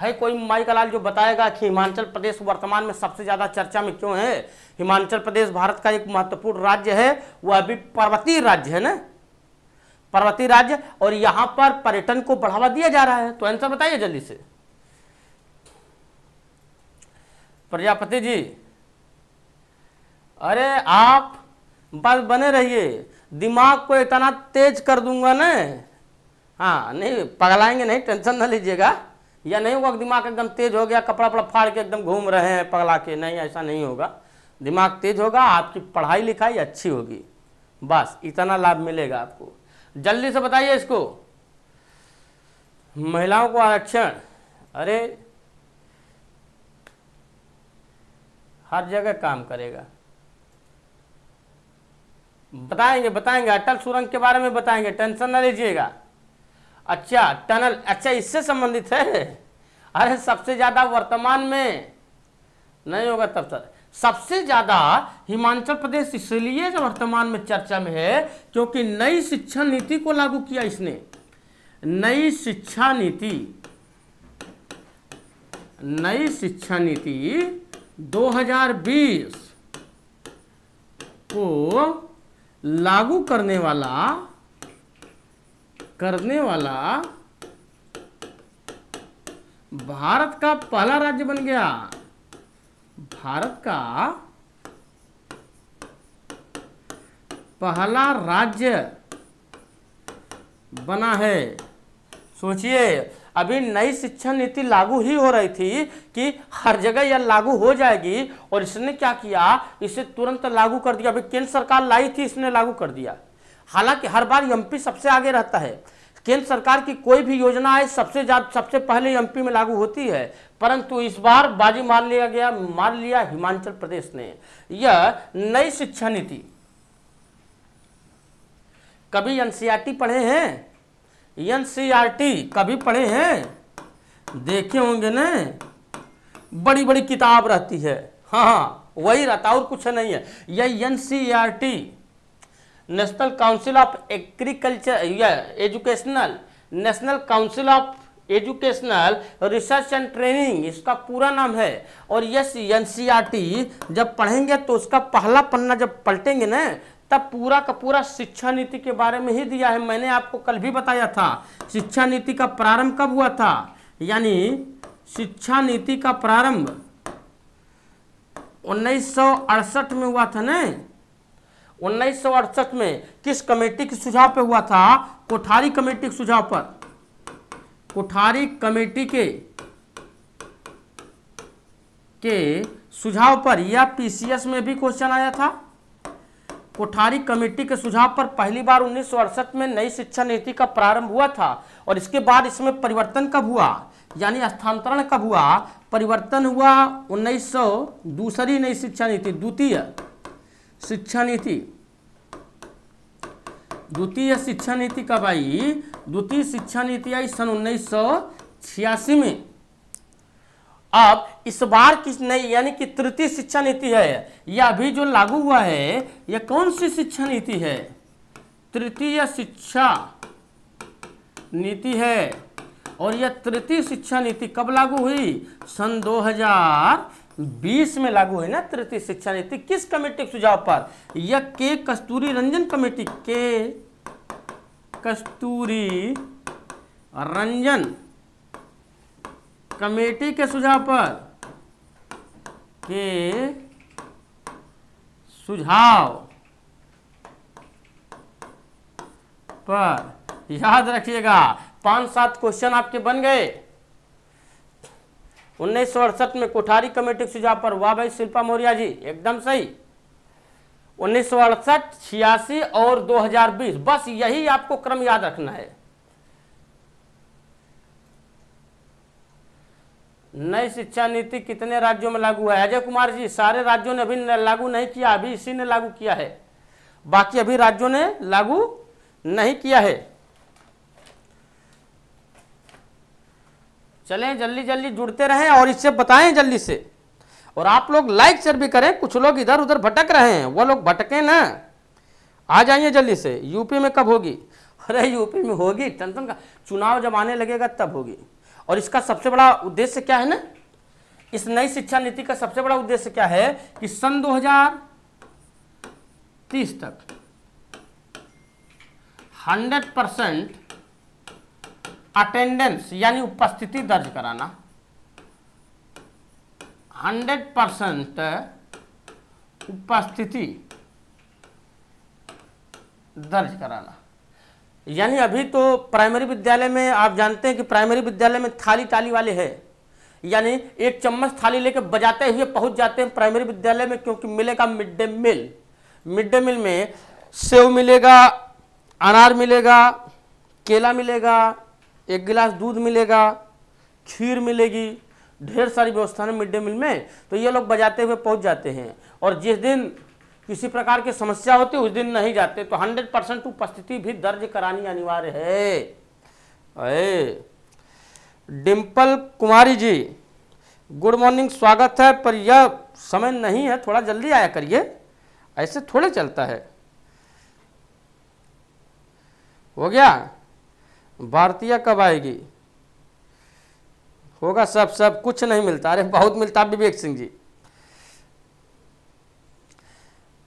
है कोई माई कलाल जो बताएगा कि हिमाचल प्रदेश वर्तमान में सबसे ज़्यादा चर्चा में क्यों है हिमाचल प्रदेश भारत का एक महत्वपूर्ण राज्य है वह अभी पर्वतीय राज्य है ना पर्वतीय राज्य और यहां पर पर्यटन को बढ़ावा दिया जा रहा है तो आंसर बताइए जल्दी से प्रजापति जी अरे आप बस बने रहिए दिमाग को इतना तेज कर दूंगा ना हाँ नहीं पगलाएंगे नहीं टेंशन ना लीजिएगा या नहीं होगा दिमाग एकदम तेज हो गया कपड़ा वपड़ा फाड़ के एकदम घूम रहे हैं पगला के नहीं ऐसा नहीं होगा दिमाग तेज होगा आपकी पढ़ाई लिखाई अच्छी होगी बस इतना लाभ मिलेगा आपको जल्दी से बताइए इसको महिलाओं को आरक्षण अरे हर जगह काम करेगा बताएंगे बताएंगे अटल सुरंग के बारे में बताएंगे टेंशन ना लीजिएगा अच्छा टनल अच्छा इससे संबंधित है अरे सबसे ज़्यादा वर्तमान में नहीं होगा तब तक सबसे ज़्यादा हिमाचल प्रदेश इसलिए वर्तमान में चर्चा में है क्योंकि नई शिक्षा नीति को लागू किया इसने नई शिक्षा नीति नई शिक्षा नीति 2020 को लागू करने वाला करने वाला भारत का पहला राज्य बन गया भारत का पहला राज्य बना है सोचिए अभी नई शिक्षा नीति लागू ही हो रही थी कि हर जगह यह लागू हो जाएगी और इसने क्या किया इसे तुरंत लागू कर दिया अभी केंद्र सरकार लाई थी इसने लागू कर दिया हालांकि हर बार एमपी सबसे आगे रहता है केंद्र सरकार की कोई भी योजना आए सबसे ज्यादा सबसे पहले एमपी में लागू होती है परंतु इस बार बाजी मार लिया गया मार लिया हिमाचल प्रदेश ने यह नई शिक्षा नीति कभी एनसीईआरटी पढ़े हैं एन e कभी पढ़े हैं देखे होंगे न बड़ी बड़ी किताब रहती है हाँ हाँ वही रहता और कुछ नहीं है यह N National Council of Agriculture या educational National Council of Educational Research and Training इसका पूरा नाम है और यस एन e जब पढ़ेंगे तो उसका पहला पन्ना जब पलटेंगे ना तब पूरा का पूरा शिक्षा नीति के बारे में ही दिया है मैंने आपको कल भी बताया था शिक्षा नीति का प्रारंभ कब हुआ था यानी शिक्षा नीति का प्रारंभ उन्नीस में हुआ था ना उन्नीस में किस कमेटी के सुझाव पे हुआ था कोठारी कमेटी के सुझाव पर कोठारी कमेटी के के सुझाव पर या पीसीएस में भी क्वेश्चन आया था कोठारी कमेटी के सुझाव पर पहली बार उन्नीस में नई शिक्षा नीति का प्रारंभ हुआ था और इसके बाद इसमें परिवर्तन कब हुआ यानी स्थानांतरण कब हुआ परिवर्तन हुआ उन्नीस दूसरी नई शिक्षा नीति द्वितीय शिक्षा नीति द्वितीय शिक्षा नीति कब आई द्वितीय शिक्षा नीति आई सन उन्नीस में अब इस बार किस नई यानी कि तृतीय शिक्षा नीति है यह अभी जो लागू हुआ है यह कौन सी शिक्षा नीति है तृतीय शिक्षा नीति है और यह तृतीय शिक्षा नीति कब लागू हुई सन 2020 में लागू हुई ना तृतीय शिक्षा नीति किस कमेटी के सुझाव पर यह के कस्तूरी रंजन कमेटी के कस्तूरी रंजन कमेटी के सुझाव पर के सुझाव पर याद रखिएगा पांच सात क्वेश्चन आपके बन गए उन्नीस सौ अड़सठ में कोठारी कमेटी के सुझाव पर वाह भाई शिल्पा मौर्या जी एकदम सही उन्नीस सौ अड़सठ छियासी और 2020 बस यही आपको क्रम याद रखना है नई शिक्षा नीति कितने राज्यों में लागू है अजय कुमार जी सारे राज्यों ने अभी लागू नहीं किया अभी इसी ने लागू किया है बाकी अभी राज्यों ने लागू नहीं किया है चलें जल्दी जल्दी जुड़ते रहें और इससे बताएं जल्दी से और आप लोग लाइक शेयर भी करें कुछ लोग इधर उधर भटक रहे हैं वो लोग भटके ना आ जाइए जल्दी से यूपी में कब होगी अरे यूपी में होगी टन का चुनाव जब आने लगेगा तब होगी और इसका सबसे बड़ा उद्देश्य क्या है ना इस नई शिक्षा नीति का सबसे बड़ा उद्देश्य क्या है कि सन 2030 तक 100 परसेंट अटेंडेंस यानी उपस्थिति दर्ज कराना 100 परसेंट उपस्थिति दर्ज कराना यानी अभी तो प्राइमरी विद्यालय में आप जानते हैं कि प्राइमरी विद्यालय में थाली ताली वाले हैं यानी एक चम्मच थाली लेकर बजाते हुए पहुंच जाते हैं प्राइमरी विद्यालय में क्योंकि मिलेगा mid day meal mid day meal में सेव मिलेगा अनार मिलेगा केला मिलेगा एक गिलास दूध मिलेगा खीर मिलेगी ढेर सारी व्यवस्था है मिड डे मील में तो ये लोग बजाते हुए पहुंच जाते हैं और जिस दिन किसी प्रकार की समस्या होती उस दिन नहीं जाते तो हंड्रेड परसेंट उपस्थिति भी दर्ज करानी अनिवार्य है अरे डिम्पल कुमारी जी गुड मॉर्निंग स्वागत है पर यह समय नहीं है थोड़ा जल्दी आया करिए ऐसे थोड़े चलता है हो गया भारतीय कब आएगी होगा सब सब कुछ नहीं मिलता अरे बहुत मिलता विवेक सिंह जी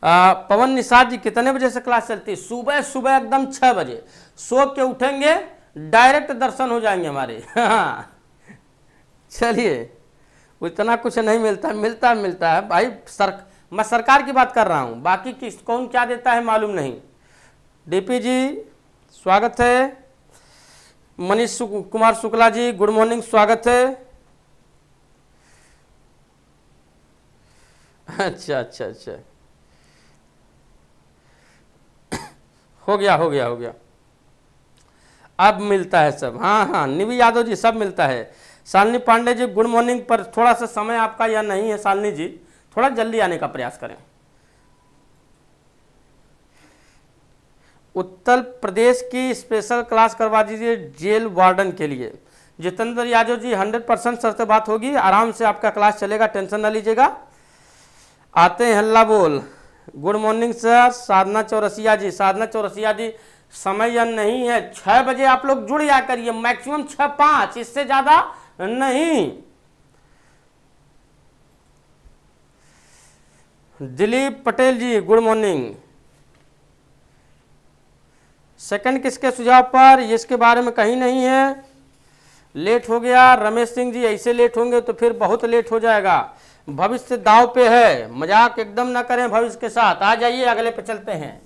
पवन निषाद जी कितने बजे से क्लास चलती है सुबह सुबह एकदम छः बजे सो के उठेंगे डायरेक्ट दर्शन हो जाएंगे हमारे हाँ चलिए इतना कुछ नहीं मिलता मिलता मिलता है भाई सर मैं सरकार की बात कर रहा हूँ बाकी किस कौन क्या देता है मालूम नहीं डीपी जी स्वागत है मनीष कुमार शुक्ला जी गुड मॉर्निंग स्वागत है अच्छा अच्छा अच्छा हो गया हो गया हो गया अब मिलता है सब हाँ हाँ निवि यादव जी सब मिलता है शालिनी पांडे जी गुड मॉर्निंग पर थोड़ा सा समय आपका यह नहीं है शालिनी जी थोड़ा जल्दी आने का प्रयास करें उत्तर प्रदेश की स्पेशल क्लास करवा दीजिए जेल वार्डन के लिए Jitendra Yadav ji hundred percent sir से बात होगी आराम से आपका क्लास चलेगा टेंशन ना लीजिएगा आते हैं हल्ला बोल good morning sir Sadhana Chaurasia ji Sadhana Chaurasia ji समय यह नहीं है छः बजे आप लोग जुड़ जा करिए मैक्सिमम छः पाँच इससे ज़्यादा नहीं Dilip Patel ji good morning second किसके सुझाव पर इसके बारे में कहीं नहीं है लेट हो गया रमेश सिंह जी ऐसे लेट होंगे तो फिर बहुत लेट हो जाएगा भविष्य दाव पे है मजाक एकदम ना करें भविष्य के साथ आ जाइए अगले पे चलते हैं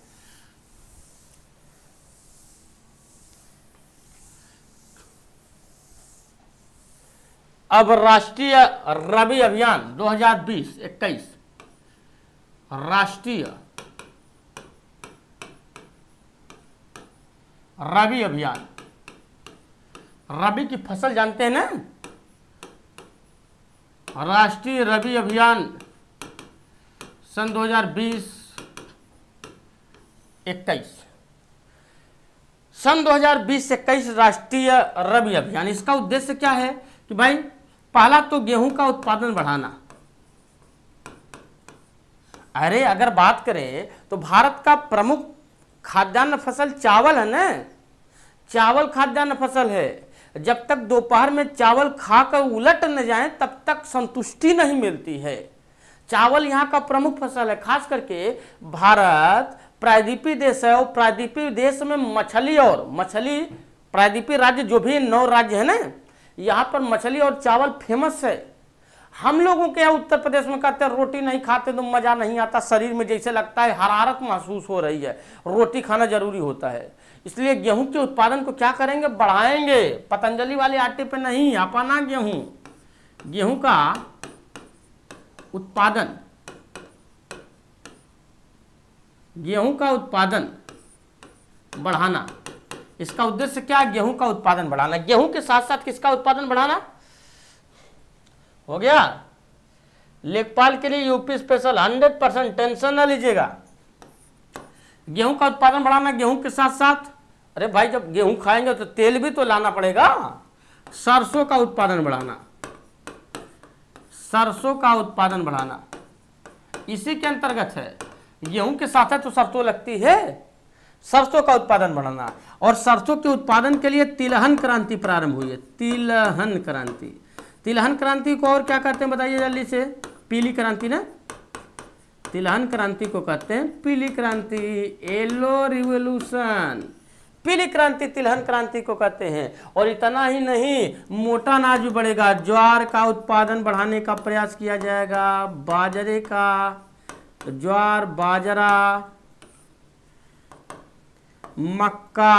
अब राष्ट्रीय रबी अभियान 2020-21 राष्ट्रीय रबी अभियान रबी की फसल जानते हैं ना राष्ट्रीय रबी अभियान सन 2020 21 सन 2020 21 इक्कीस राष्ट्रीय रबी अभियान इसका उद्देश्य क्या है कि भाई पहला तो गेहूं का उत्पादन बढ़ाना अरे अगर बात करें तो भारत का प्रमुख खाद्यान्न फसल चावल है ना चावल खाद्यान्न फसल है जब तक दोपहर में चावल खाकर उलट न जाए तब तक संतुष्टि नहीं मिलती है चावल यहाँ का प्रमुख फसल है खास करके भारत प्रायद्वीपी देश है और प्रायद्वीपी देश में मछली और मछली प्रायद्वीपी राज्य जो भी नौ राज्य है ना यहाँ पर मछली और चावल फेमस है हम लोगों के यहाँ उत्तर प्रदेश में कहते हैं रोटी नहीं खाते तो मज़ा नहीं आता शरीर में जैसे लगता है हरारत महसूस हो रही है रोटी खाना जरूरी होता है इसलिए गेहूं के उत्पादन को क्या करेंगे बढ़ाएंगे पतंजलि वाले आटे पर नहीं अपाना गेहूं गेहूं का उत्पादन गेहूं का उत्पादन बढ़ाना इसका उद्देश्य क्या है गेहूं का उत्पादन बढ़ाना गेहूं के साथ साथ किसका उत्पादन बढ़ाना हो गया लेखपाल के लिए यूपी स्पेशल 100 परसेंट टेंशन ना लीजिएगा गेहूं का उत्पादन बढ़ाना गेहूं के साथ साथ अरे भाई जब गेहूं खाएंगे तो तेल भी तो लाना पड़ेगा सरसों का उत्पादन बढ़ाना सरसों का उत्पादन बढ़ाना इसी के अंतर्गत है गेहूं के साथ है तो सरसों लगती है सरसों का उत्पादन बढ़ाना और सरसों के उत्पादन के लिए तिलहन क्रांति प्रारंभ हुई है तिलहन क्रांति तिलहन क्रांति को और क्या कहते हैं बताइए जल्दी से पीली क्रांति ना तिलहन क्रांति को कहते हैं पीली क्रांति येलो रिवोल्यूशन पीली क्रांति तिलहन क्रांति को कहते हैं और इतना ही नहीं मोटा अनाज भी बढ़ेगा ज्वार का उत्पादन बढ़ाने का प्रयास किया जाएगा बाजरे का ज्वार बाजरा मक्का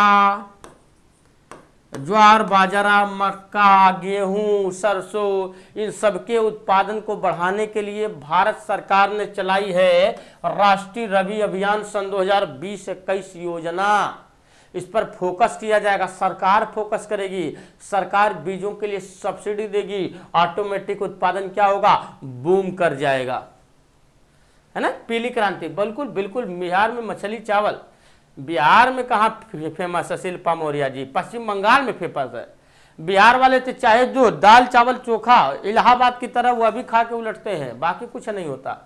ज्वार बाजरा मक्का गेहूं सरसों इन सबके उत्पादन को बढ़ाने के लिए भारत सरकार ने चलाई है राष्ट्रीय रबी अभियान सन 2020 इक्कीस योजना इस पर फोकस किया जाएगा सरकार फोकस करेगी सरकार बीजों के लिए सब्सिडी देगी ऑटोमेटिक उत्पादन क्या होगा बूम कर जाएगा है ना पीली क्रांति बिल्कुल बिल्कुल बिहार में मछली चावल बिहार में कहाँ फेमस है शिल्पा मौर्य जी पश्चिम बंगाल में फेमस है बिहार वाले तो चाहे जो दाल चावल चोखा इलाहाबाद की तरह वह भी खा के उलटते हैं बाकी कुछ नहीं होता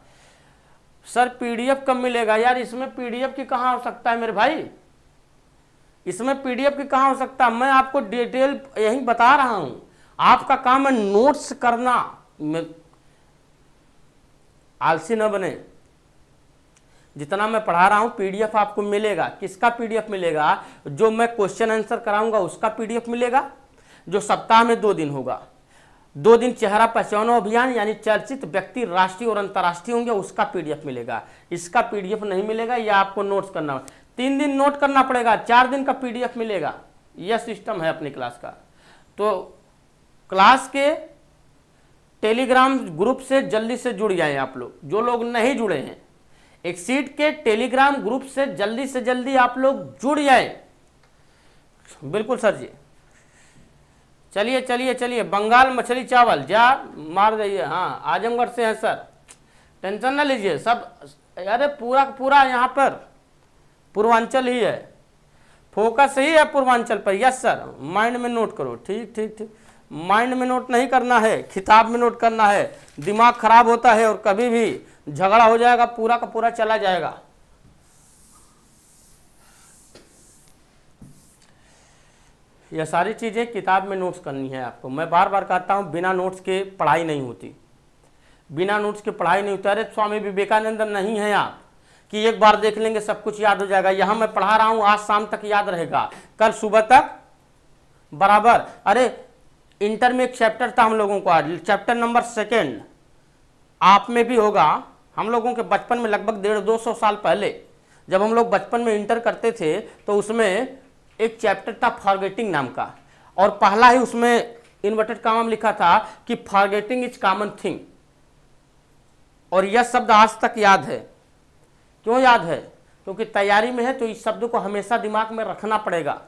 सर पीडीएफ कब मिलेगा यार इसमें पीडीएफ की कहाँ हो सकता है मेरे भाई इसमें पीडीएफ की कहाँ हो सकता है मैं आपको डिटेल यही बता रहा हूँ आपका काम है नोट्स करना आलसी न बने जितना मैं पढ़ा रहा हूँ पीडीएफ आपको मिलेगा किसका पीडीएफ मिलेगा जो मैं क्वेश्चन आंसर कराऊंगा उसका पीडीएफ मिलेगा जो सप्ताह में दो दिन होगा दो दिन चेहरा पहचानो अभियान यानी चर्चित व्यक्ति राष्ट्रीय और अंतर्राष्ट्रीय होंगे उसका पीडीएफ मिलेगा इसका पीडीएफ नहीं मिलेगा या आपको नोट्स करना तीन दिन नोट करना पड़ेगा चार दिन का पीडीएफ मिलेगा यह सिस्टम है अपनी क्लास का तो क्लास के टेलीग्राम ग्रुप से जल्दी से जुड़ जाएं आप लोग जो लोग नहीं जुड़े हैं एक्सीड के टेलीग्राम ग्रुप से जल्दी से जल्दी आप लोग जुड़ जाए बिल्कुल सर जी चलिए चलिए चलिए बंगाल मछली चावल जा मार दीजिए हाँ आजमगढ़ से हैं सर टेंशन ना लीजिए सब अरे पूरा पूरा यहाँ पर पूर्वांचल ही है फोकस ही है पूर्वांचल पर यस सर माइंड में नोट करो ठीक ठीक ठीक माइंड में नोट नहीं करना है खिताब में नोट करना है दिमाग खराब होता है और कभी भी झगड़ा हो जाएगा पूरा का पूरा चला जाएगा यह सारी चीज़ें किताब में नोट्स करनी है आपको मैं बार बार कहता हूं बिना नोट्स के पढ़ाई नहीं होती बिना नोट्स के पढ़ाई नहीं होती अरे स्वामी विवेकानंद नहीं है आप कि एक बार देख लेंगे सब कुछ याद हो जाएगा यहां मैं पढ़ा रहा हूँ आज शाम तक याद रहेगा कल सुबह तक बराबर अरे इंटर में एक चैप्टर था हम लोगों को आज चैप्टर नंबर सेकेंड आप में भी होगा हम लोगों के बचपन में लगभग डेढ़ दो सौ साल पहले जब हम लोग बचपन में इंटर करते थे तो उसमें एक चैप्टर था फॉरगेटिंग नाम का और पहला ही उसमें इन्वर्टेड काम लिखा था कि फॉरगेटिंग इज कॉमन थिंग और यह शब्द आज तक याद है क्यों याद है क्योंकि तैयारी में है तो इस शब्द को हमेशा दिमाग में रखना पड़ेगा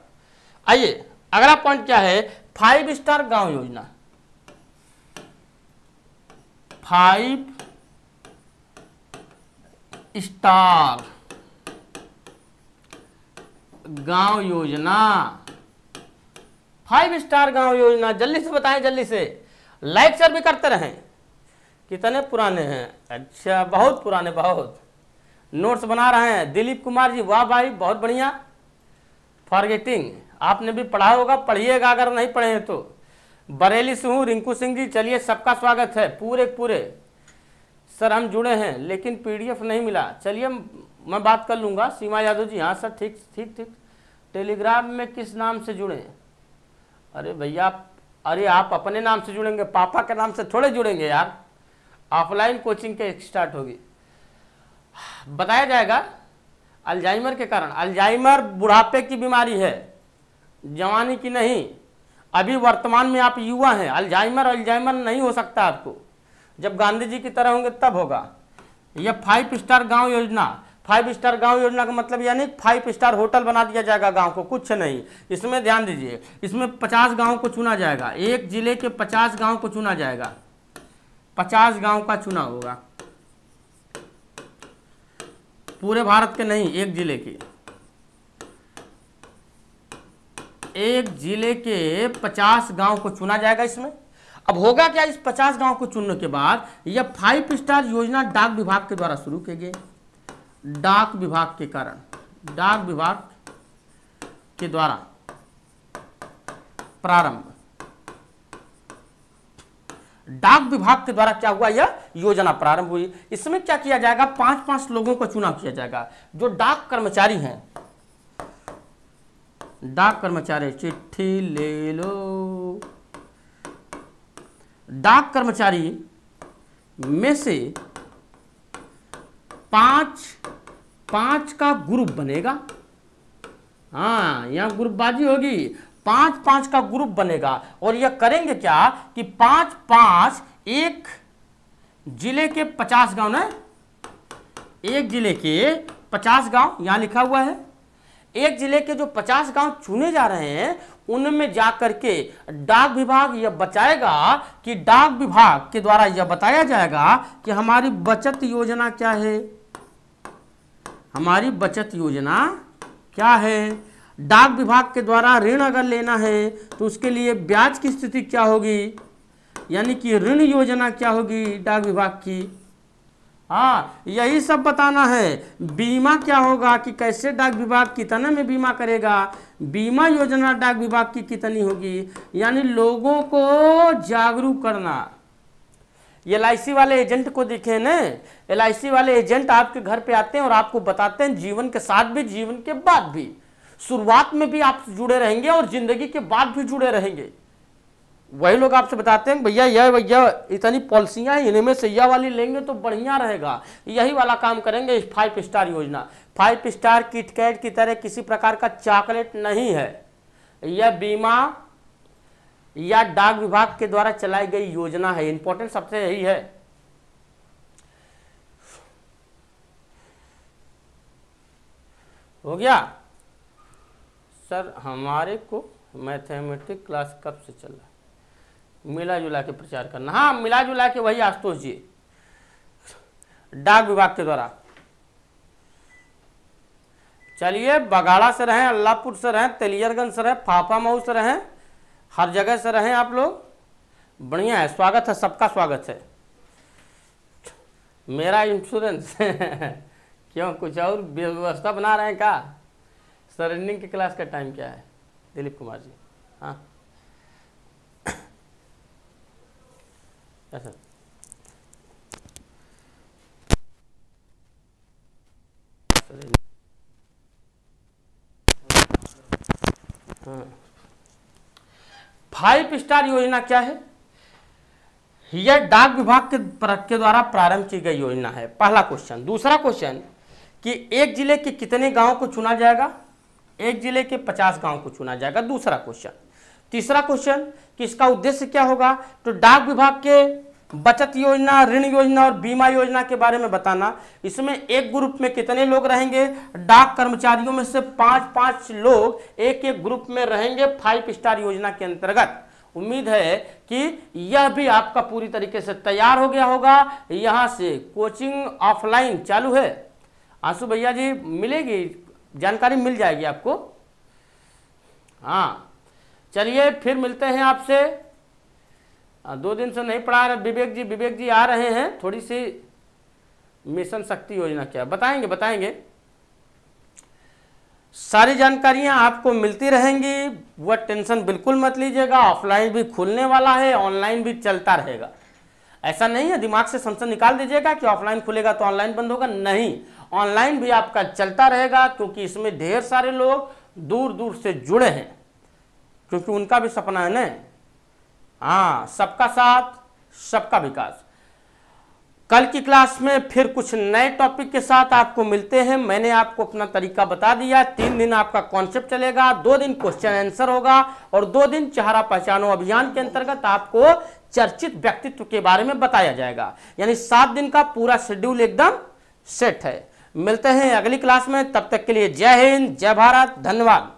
आइए अगला पॉइंट क्या है फाइव स्टार गांव योजना फाइव स्टार गांव योजना फाइव स्टार गांव योजना जल्दी से बताएं जल्दी से लाइक शेयर भी करते रहें कितने पुराने हैं अच्छा बहुत पुराने बहुत नोट्स बना रहे हैं दिलीप कुमार जी वाह भाई बहुत बढ़िया फॉरगेटिंग आपने भी पढ़ा होगा पढ़िएगा अगर नहीं पढ़े हैं तो बरेली से हूँ रिंकू सिंह जी चलिए सबका स्वागत है पूरे पूरे सर हम जुड़े हैं लेकिन पीडीएफ नहीं मिला चलिए मैं बात कर लूँगा सीमा यादव जी हाँ सर ठीक ठीक ठीक टेलीग्राम में किस नाम से जुड़े अरे भैया अरे आप अपने नाम से जुड़ेंगे पापा के नाम से थोड़े जुड़ेंगे यार ऑफलाइन कोचिंग के स्टार्ट होगी बताया जाएगा अल्जाइमर के कारण अल्जाइमर बुढ़ापे की बीमारी है जवानी की नहीं अभी वर्तमान में आप युवा हैं अल्जाइमर अल्जाइमर नहीं हो सकता आपको जब गांधी जी की तरह होंगे तब होगा यह फाइव स्टार गांव योजना फाइव स्टार गांव योजना का मतलब यानी फाइव स्टार होटल बना दिया जाएगा गांव को कुछ नहीं इसमें ध्यान दीजिए इसमें पचास गांव को चुना जाएगा एक जिले के पचास गांव को चुना जाएगा पचास गांव का चुना होगा पूरे भारत के नहीं एक जिले के एक जिले के पचास गांव को चुना जाएगा इसमें अब होगा क्या इस पचास गांव को चुनने के बाद यह फाइव स्टार योजना डाक विभाग के द्वारा शुरू की गई डाक विभाग के कारण डाक विभाग के द्वारा प्रारंभ डाक विभाग के द्वारा क्या हुआ यह योजना प्रारंभ हुई इसमें क्या किया जाएगा पांच पांच लोगों को चुनाव किया जाएगा जो डाक कर्मचारी हैं डाक कर्मचारी चिट्ठी ले लो डाक कर्मचारी में से पांच पांच का ग्रुप बनेगा हाँ यहाँ ग्रुपबाजी होगी पांच पांच का ग्रुप बनेगा और यह करेंगे क्या कि पांच पांच एक जिले के पचास गांव ना एक जिले के पचास गांव यहां लिखा हुआ है एक जिले के जो पचास गांव चुने जा रहे हैं उनमें जा करके डाक विभाग यह बचाएगा कि डाक विभाग के द्वारा यह बताया जाएगा कि हमारी बचत योजना क्या है हमारी बचत योजना क्या है डाक विभाग के द्वारा ऋण अगर लेना है तो उसके लिए ब्याज की स्थिति क्या होगी यानी कि ऋण योजना क्या होगी डाक विभाग की हाँ यही सब बताना है बीमा क्या होगा कि कैसे डाक विभाग कितने में बीमा करेगा बीमा योजना डाक विभाग की कितनी होगी यानी लोगों को जागरूक करना एल वाले एजेंट को देखे न एल वाले एजेंट आपके घर पे आते हैं और आपको बताते हैं जीवन के साथ भी जीवन के बाद भी शुरुआत में भी आप जुड़े रहेंगे और जिंदगी के बाद भी जुड़े रहेंगे वही लोग आपसे बताते हैं भैया यह भैया इतनी पॉलिसियाँ हैं इनमें से यह वाली लेंगे तो बढ़िया रहेगा यही वाला काम करेंगे इस फाइव स्टार योजना फाइव स्टार किटकैट की तरह किसी प्रकार का चॉकलेट नहीं है यह बीमा या डाक विभाग के द्वारा चलाई गई योजना है इंपॉर्टेंट सबसे यही है हो गया सर हमारे को मैथमेटिक क्लास कब से चल रहा है मिला जुला के प्रचार करना हाँ मिला जुला के वही आशुतोष जी डाक विभाग के द्वारा चलिए बगाड़ा से रहें अल्लाहपुर से रहें तेलियरगंज से रहें फाफा मऊ से रहें हर जगह से रहें आप लोग बढ़िया है स्वागत है सबका स्वागत है मेरा इंश्योरेंस क्यों कुछ और व्यवस्था बना रहे हैं का सर रनिंग की क्लास का टाइम क्या है दिलीप कुमार जी हाँ हम्म। फाइव स्टार योजना क्या है यह डाक विभाग के के द्वारा प्रारंभ की गई योजना है पहला क्वेश्चन दूसरा क्वेश्चन कि एक जिले के कितने गांव को चुना जाएगा एक जिले के पचास गांव को चुना जाएगा दूसरा क्वेश्चन तीसरा क्वेश्चन कि इसका उद्देश्य क्या होगा तो डाक विभाग के बचत योजना ऋण योजना और बीमा योजना के बारे में बताना इसमें एक ग्रुप में कितने लोग रहेंगे डाक कर्मचारियों में से पांच पांच लोग एक एक ग्रुप में रहेंगे फाइव स्टार योजना के अंतर्गत उम्मीद है कि यह भी आपका पूरी तरीके से तैयार हो गया होगा यहां से कोचिंग ऑफलाइन चालू है आंसू भैया जी मिलेगी जानकारी मिल जाएगी आपको हाँ चलिए फिर मिलते हैं आपसे दो दिन से नहीं पढ़ा रहे विवेक जी विवेक जी आ रहे हैं थोड़ी सी मिशन शक्ति योजना क्या बताएंगे बताएंगे सारी जानकारियां आपको मिलती रहेंगी वह टेंशन बिल्कुल मत लीजिएगा ऑफलाइन भी खुलने वाला है ऑनलाइन भी चलता रहेगा ऐसा नहीं है दिमाग से समझ निकाल दीजिएगा कि ऑफलाइन खुलेगा तो ऑनलाइन बंद होगा नहीं ऑनलाइन भी आपका चलता रहेगा क्योंकि इसमें ढेर सारे लोग दूर दूर से जुड़े हैं क्योंकि उनका भी सपना है ना हाँ सबका साथ सबका विकास कल की क्लास में फिर कुछ नए टॉपिक के साथ आपको मिलते हैं मैंने आपको अपना तरीका बता दिया तीन दिन आपका कॉन्सेप्ट चलेगा दो दिन क्वेश्चन आंसर होगा और दो दिन चेहरा पहचानो अभियान के अंतर्गत आपको चर्चित व्यक्तित्व के बारे में बताया जाएगा यानी सात दिन का पूरा शेड्यूल एकदम सेट है मिलते हैं अगली क्लास में तब तक के लिए जय हिंद जय भारत धन्यवाद